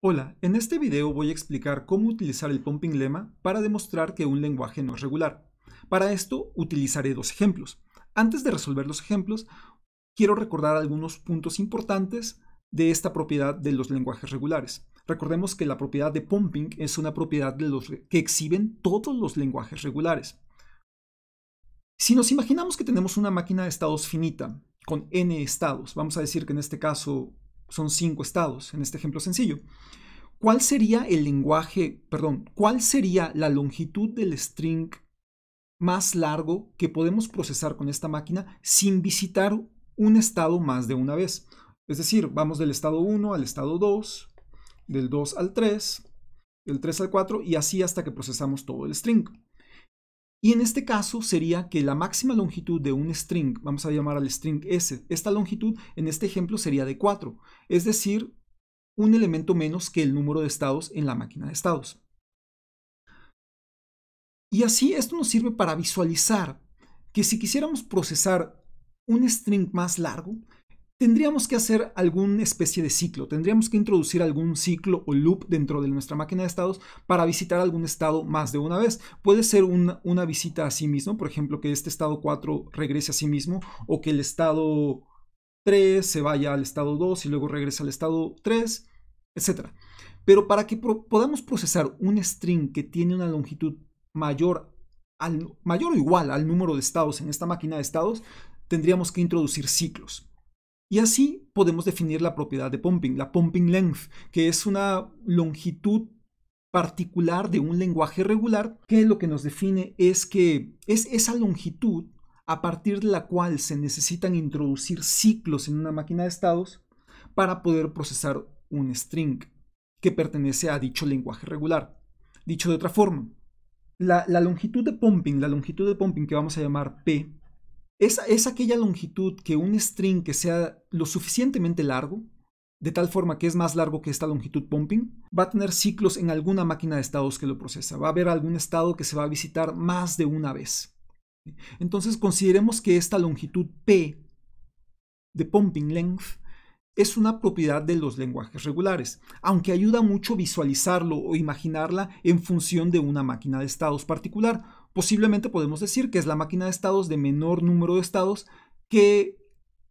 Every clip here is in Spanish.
Hola, en este video voy a explicar cómo utilizar el pumping lema para demostrar que un lenguaje no es regular. Para esto utilizaré dos ejemplos. Antes de resolver los ejemplos, quiero recordar algunos puntos importantes de esta propiedad de los lenguajes regulares. Recordemos que la propiedad de pumping es una propiedad de los que exhiben todos los lenguajes regulares. Si nos imaginamos que tenemos una máquina de estados finita, con n estados, vamos a decir que en este caso son cinco estados en este ejemplo sencillo. ¿Cuál sería el lenguaje, perdón, cuál sería la longitud del string más largo que podemos procesar con esta máquina sin visitar un estado más de una vez? Es decir, vamos del estado 1 al estado 2, del 2 al 3, del 3 al 4 y así hasta que procesamos todo el string. Y en este caso sería que la máxima longitud de un string, vamos a llamar al string S, esta longitud en este ejemplo sería de 4, es decir, un elemento menos que el número de estados en la máquina de estados. Y así esto nos sirve para visualizar que si quisiéramos procesar un string más largo, tendríamos que hacer algún especie de ciclo, tendríamos que introducir algún ciclo o loop dentro de nuestra máquina de estados para visitar algún estado más de una vez. Puede ser una, visita a sí mismo, por ejemplo, que este estado 4 regrese a sí mismo o que el estado 3 se vaya al estado 2 y luego regrese al estado 3, etc. Pero para que podamos procesar un string que tiene una longitud mayor, mayor o igual al número de estados en esta máquina de estados, tendríamos que introducir ciclos. Y así podemos definir la propiedad de pumping, la pumping length, que es una longitud particular de un lenguaje regular, que lo que nos define es que es esa longitud a partir de la cual se necesitan introducir ciclos en una máquina de estados para poder procesar un string que pertenece a dicho lenguaje regular. Dicho de otra forma, la, longitud de pumping, la longitud de pumping que vamos a llamar P, esa es aquella longitud que un string que sea lo suficientemente largo, de tal forma que es más largo que esta longitud pumping, va a tener ciclos en alguna máquina de estados que lo procesa. Va a haber algún estado que se va a visitar más de una vez. Entonces consideremos que esta longitud P de pumping length es una propiedad de los lenguajes regulares, aunque ayuda mucho visualizarlo o imaginarla en función de una máquina de estados particular, Posiblemente podemos decir que es la máquina de estados de menor número de estados que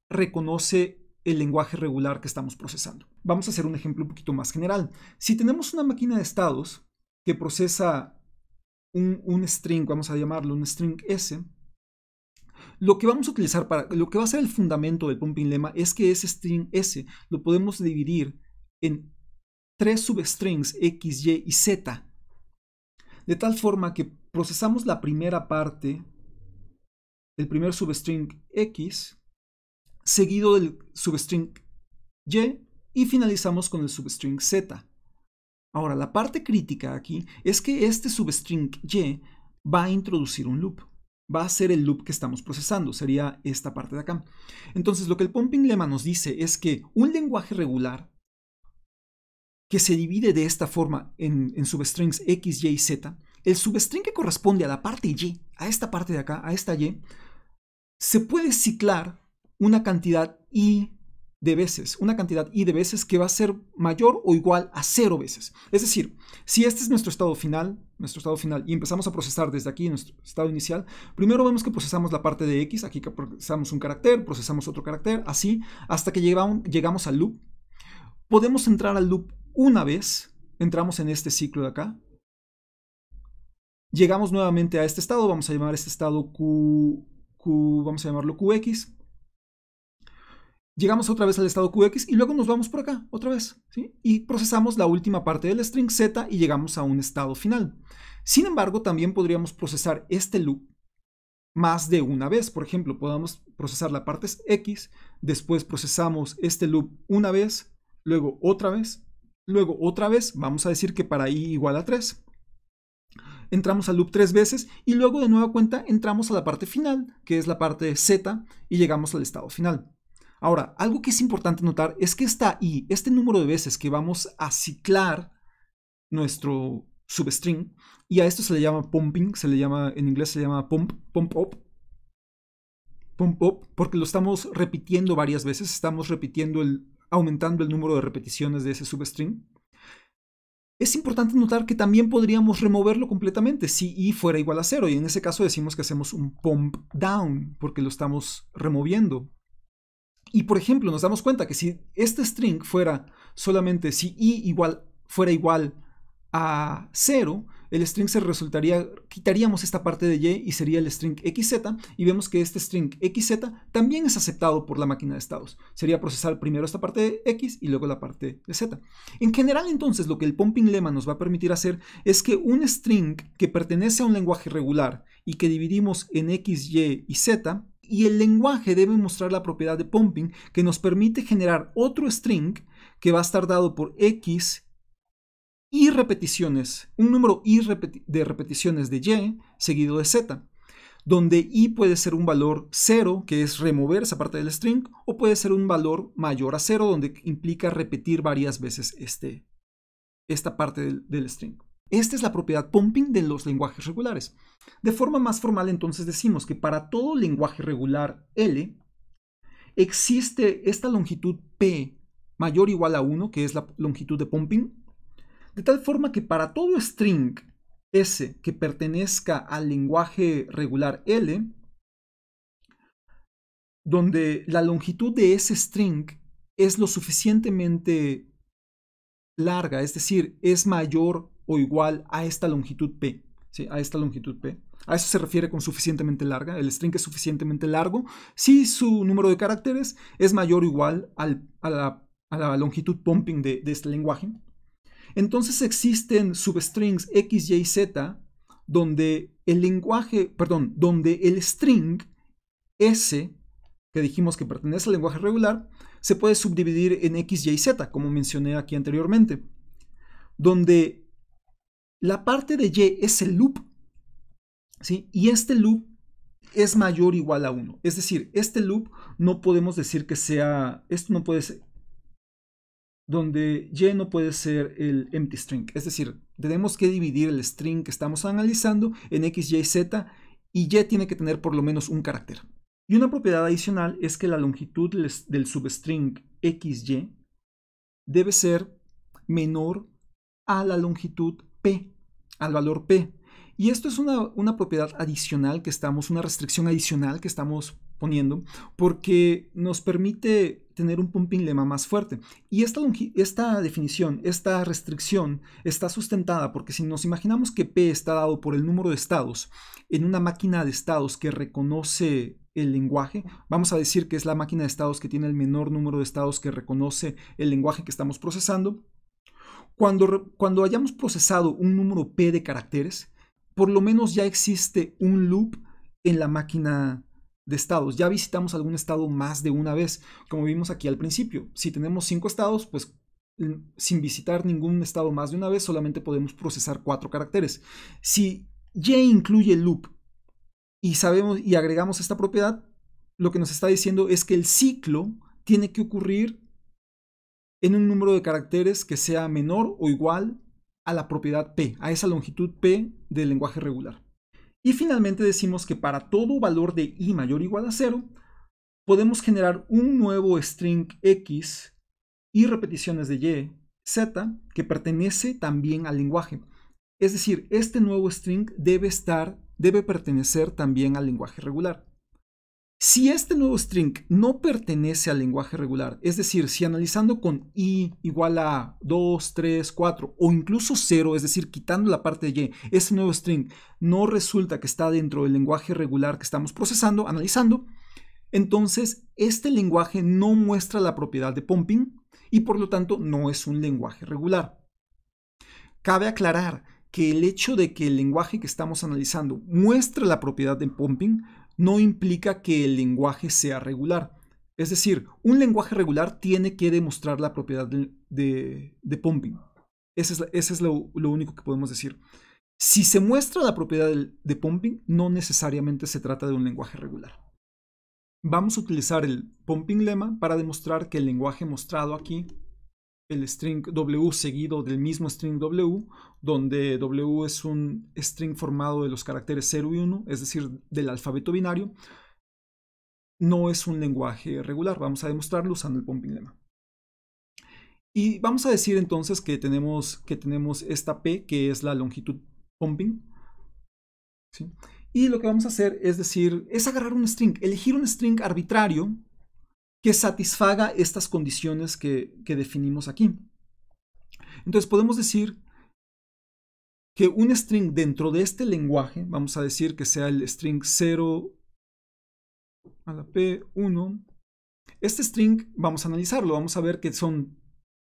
reconoce el lenguaje regular que estamos procesando. Vamos a hacer un ejemplo un poquito más general. Si tenemos una máquina de estados que procesa un, string, vamos a llamarlo un string S, lo que vamos a utilizar para lo que va a ser el fundamento del pumping lemma es que ese string S lo podemos dividir en tres substrings X, Y y Z, de tal forma que procesamos la primera parte, el primer substring X, seguido del substring Y y finalizamos con el substring Z. Ahora, la parte crítica aquí es que este substring Y va a introducir un loop. Va a ser el loop que estamos procesando, sería esta parte de acá. Entonces, lo que el pumping lema nos dice es que un lenguaje regular que se divide de esta forma en, en substrings X, Y y Z el substring que corresponde a la parte Y, a esta parte de acá, a esta Y, se puede ciclar una cantidad I de veces, una cantidad i de veces que va a ser mayor o igual a cero veces. Es decir, si este es nuestro estado final, nuestro estado final, y empezamos a procesar desde aquí nuestro estado inicial, primero vemos que procesamos la parte de x, aquí procesamos un carácter, procesamos otro carácter, así, hasta que llegamos, llegamos al loop. Podemos entrar al loop una vez, entramos en este ciclo de acá, Llegamos nuevamente a este estado, vamos a llamar este estado Q, Q vamos a llamarlo QX. Llegamos otra vez al estado QX y luego nos vamos por acá, otra vez, ¿sí? y procesamos la última parte del string Z y llegamos a un estado final. Sin embargo, también podríamos procesar este loop más de una vez. Por ejemplo, podemos procesar la parte X, después procesamos este loop una vez, luego otra vez, luego otra vez, vamos a decir que para i igual a 3 entramos al loop tres veces y luego de nueva cuenta entramos a la parte final, que es la parte Z, y llegamos al estado final. Ahora, algo que es importante notar es que esta i, este número de veces que vamos a ciclar nuestro substring, y a esto se le llama pumping, se le llama, en inglés se llama pump, pump up, pump up, porque lo estamos repitiendo varias veces, estamos repitiendo el, aumentando el número de repeticiones de ese substring es importante notar que también podríamos removerlo completamente si i fuera igual a cero, y en ese caso decimos que hacemos un pump down, porque lo estamos removiendo. Y por ejemplo, nos damos cuenta que si este string fuera solamente si i igual, fuera igual a cero, el string se resultaría, quitaríamos esta parte de y y sería el string xz y vemos que este string xz también es aceptado por la máquina de estados. Sería procesar primero esta parte de x y luego la parte de z. En general entonces lo que el pumping lema nos va a permitir hacer es que un string que pertenece a un lenguaje regular y que dividimos en x, y y z y el lenguaje debe mostrar la propiedad de pumping que nos permite generar otro string que va a estar dado por x y repeticiones, un número y de repeticiones de y seguido de z, donde y puede ser un valor 0, que es remover esa parte del string, o puede ser un valor mayor a cero, donde implica repetir varias veces este, esta parte del, del string. Esta es la propiedad pumping de los lenguajes regulares. De forma más formal entonces decimos que para todo lenguaje regular L existe esta longitud P mayor o igual a 1, que es la longitud de pumping, de tal forma que para todo string S que pertenezca al lenguaje regular L, donde la longitud de ese string es lo suficientemente larga, es decir, es mayor o igual a esta longitud P, a esta longitud P. A eso se refiere con suficientemente larga. El string es suficientemente largo si su número de caracteres es mayor o igual a, la, longitud pumping de este lenguaje. Entonces existen substrings X, Y, Z donde el lenguaje, perdón, donde el string S, que dijimos que pertenece al lenguaje regular, se puede subdividir en X, Y, Z, como mencioné aquí anteriormente, donde la parte de Y es el loop, ¿sí? Y este loop es mayor o igual a 1. Es decir, este loop no podemos decir que sea, esto no puede ser, donde Y no puede ser el empty string. Es decir, tenemos que dividir el string que estamos analizando en X, Y, Z y Y tiene que tener por lo menos un carácter. Y una propiedad adicional es que la longitud del substring X, Y debe ser menor a la longitud P, al valor P. Y esto es una, una propiedad adicional que estamos, una restricción adicional que estamos poniendo, porque nos permite tener un pumping lema más fuerte. Y esta, esta definición, esta restricción está sustentada porque si nos imaginamos que P está dado por el número de estados en una máquina de estados que reconoce el lenguaje. Vamos a decir que es la máquina de estados que tiene el menor número de estados que reconoce el lenguaje que estamos procesando. Cuando, cuando hayamos procesado un número P de caracteres, por lo menos ya existe un loop en la máquina de estados. Ya visitamos algún estado más de una vez, como vimos aquí al principio. Si tenemos cinco estados, pues mm, sin visitar ningún estado más de una vez, solamente podemos procesar cuatro caracteres. Si Y incluye loop y sabemos y agregamos esta propiedad, lo que nos está diciendo es que el ciclo tiene que ocurrir en un número de caracteres que sea menor o igual a la propiedad P, a esa longitud P del lenguaje regular. Y finalmente decimos que para todo valor de i mayor o igual a 0, podemos generar un nuevo string x y repeticiones de y, z, que pertenece también al lenguaje. Es decir, este nuevo string debe estar, debe pertenecer también al lenguaje regular. Si este nuevo string no pertenece al lenguaje regular, es decir, si analizando con i igual a 2, 3, 4 o incluso 0, es decir, quitando la parte de y, este nuevo string no resulta que está dentro del lenguaje regular que estamos procesando, analizando, entonces este lenguaje no muestra la propiedad de pumping y por lo tanto no es un lenguaje regular. Cabe aclarar que el hecho de que el lenguaje que estamos analizando muestre la propiedad de pumping no implica que el lenguaje sea regular. Es decir, un lenguaje regular tiene que demostrar la propiedad de, de, pumping. Eso es, lo, único que podemos decir. Si se muestra la propiedad de, de pumping, no necesariamente se trata de un lenguaje regular. Vamos a utilizar el pumping lema para demostrar que el lenguaje mostrado aquí el string w seguido del mismo string w, donde w es un string formado de los caracteres 0 y 1, es decir, del alfabeto binario, no es un lenguaje regular. Vamos a demostrarlo usando el pumping lemma. Y vamos a decir entonces que tenemos, que tenemos esta P, que es la longitud pumping. Y lo que vamos a hacer es decir, es agarrar un string, elegir un string arbitrario que satisfaga estas condiciones que, definimos aquí. Entonces podemos decir que un string dentro de este lenguaje, vamos a decir que sea el string 0 a la P1, este string vamos a analizarlo, vamos a ver que son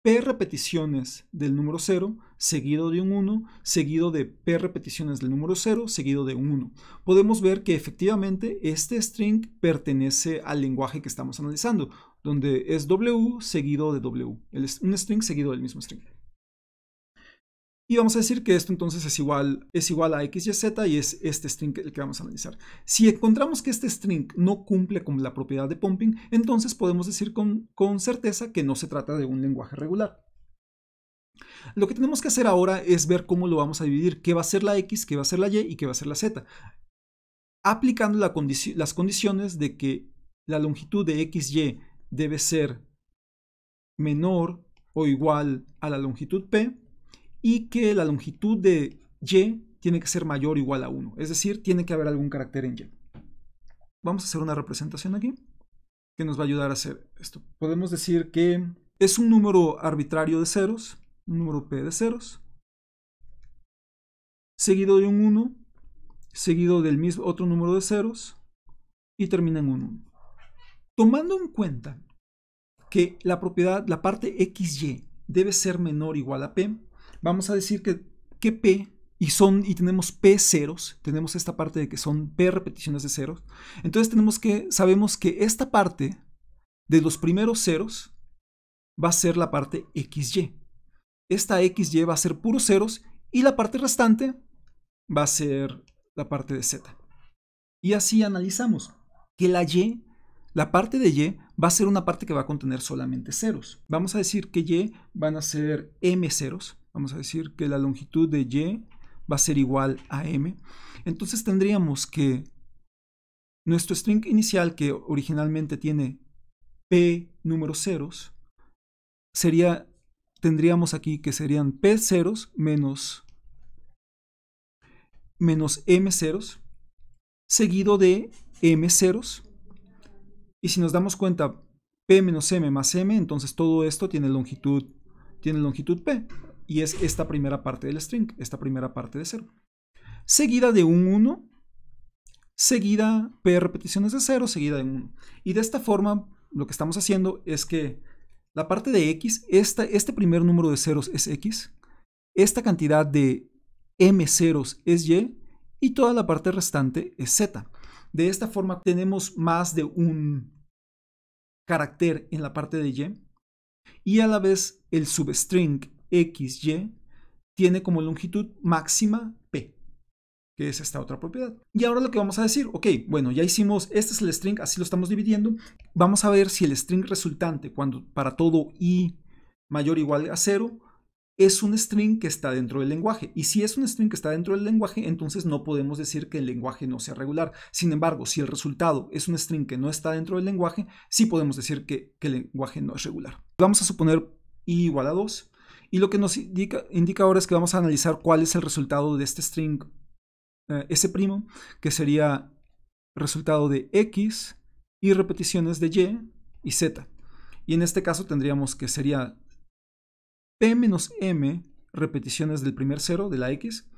P repeticiones del número 0 seguido de un 1 seguido de P repeticiones del número 0 seguido de un 1. Podemos ver que efectivamente este string pertenece al lenguaje que estamos analizando, donde es W seguido de W, un string seguido del mismo string. Y vamos a decir que esto entonces es igual, es igual a x, y, z y es este string el que vamos a analizar. Si encontramos que este string no cumple con la propiedad de pumping, entonces podemos decir con, certeza que no se trata de un lenguaje regular. Lo que tenemos que hacer ahora es ver cómo lo vamos a dividir, qué va a ser la x, qué va a ser la y y qué va a ser la z, aplicando las condiciones de que la longitud de x, y debe ser menor o igual a la longitud p y que la longitud de y tiene que ser mayor o igual a 1. Es decir, tiene que haber algún carácter en y. Vamos a hacer una representación aquí que nos va a ayudar a hacer esto. Podemos decir que es un número arbitrario de ceros, un número P de ceros, seguido de un 1, seguido del mismo otro número de ceros y termina en un 1. Tomando en cuenta que la propiedad, la parte XY debe ser menor o igual a P, vamos a decir que, que P y son y tenemos p ceros, tenemos esta parte de que son p repeticiones de ceros. Entonces tenemos que sabemos que esta parte de los primeros ceros va a ser la parte xy. Esta xy va a ser puros ceros y la parte restante va a ser la parte de z. Y así analizamos que la y, la parte de y va a ser una parte que va a contener solamente ceros. Vamos a decir que y van a ser m ceros vamos a decir que la longitud de Y va a ser igual a M. Entonces tendríamos que nuestro string inicial, que originalmente tiene P números ceros, sería, tendríamos aquí que serían P ceros menos, menos M ceros, seguido de M ceros. Y si nos damos cuenta, P menos M más M, entonces todo esto tiene longitud, tiene longitud P y es esta primera parte del string, esta primera parte de 0. Seguida de un 1, seguida p repeticiones de 0, seguida de 1. Y de esta forma lo que estamos haciendo es que la parte de x, esta, este primer número de ceros es x, esta cantidad de m ceros es y y toda la parte restante es z. De esta forma tenemos más de un carácter en la parte de y y a la vez el substring y, tiene como longitud máxima P, que es esta otra propiedad. Y ahora lo que vamos a decir, ok, bueno, ya hicimos, este es el string, así lo estamos dividiendo. Vamos a ver si el string resultante, cuando para todo i mayor o igual a 0, es un string que está dentro del lenguaje. Y si es un string que está dentro del lenguaje, entonces no podemos decir que el lenguaje no sea regular. Sin embargo, si el resultado es un string que no está dentro del lenguaje, sí podemos decir que, que el lenguaje no es regular. Vamos a suponer i igual a 2 y lo que nos indica, ahora es que vamos a analizar cuál es el resultado de este string eh, ese S', que sería resultado de X y repeticiones de Y y Z. Y en este caso tendríamos que sería P menos M repeticiones del primer cero de la X.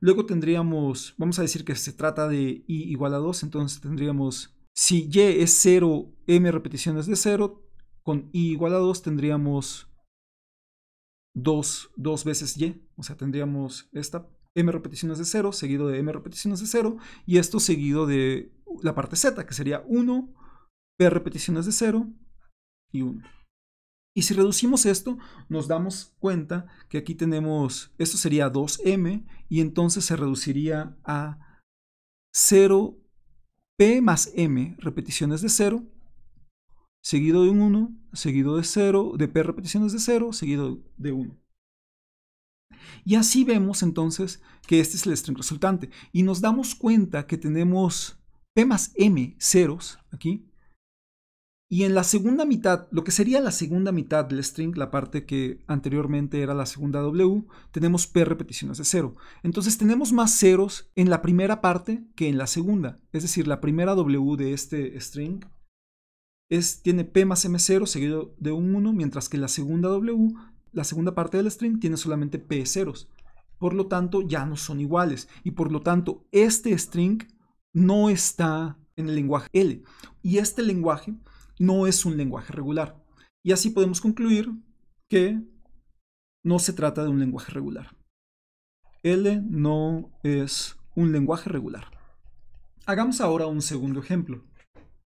Luego tendríamos, vamos a decir que se trata de i igual a 2, entonces tendríamos, si Y es 0, M repeticiones de 0, con i igual a 2 tendríamos 2 veces y, o sea, tendríamos esta m repeticiones de 0 seguido de m repeticiones de 0 y esto seguido de la parte z, que sería 1, p repeticiones de 0 y 1. Y si reducimos esto, nos damos cuenta que aquí tenemos, esto sería 2m y entonces se reduciría a 0p más m repeticiones de 0 seguido de un 1, seguido de 0, de P repeticiones de 0, seguido de 1. Y así vemos entonces que este es el string resultante. Y nos damos cuenta que tenemos P más M ceros aquí. Y en la segunda mitad, lo que sería la segunda mitad del string, la parte que anteriormente era la segunda W, tenemos P repeticiones de 0. Entonces tenemos más ceros en la primera parte que en la segunda. Es decir, la primera W de este string tiene P más M0 seguido de un 1, mientras que la segunda W, la segunda parte del string, tiene solamente P ceros. Por lo tanto, ya no son iguales. Y por lo tanto, este string no está en el lenguaje L. Y este lenguaje no es un lenguaje regular. Y así podemos concluir que no se trata de un lenguaje regular. L no es un lenguaje regular. Hagamos ahora un segundo ejemplo.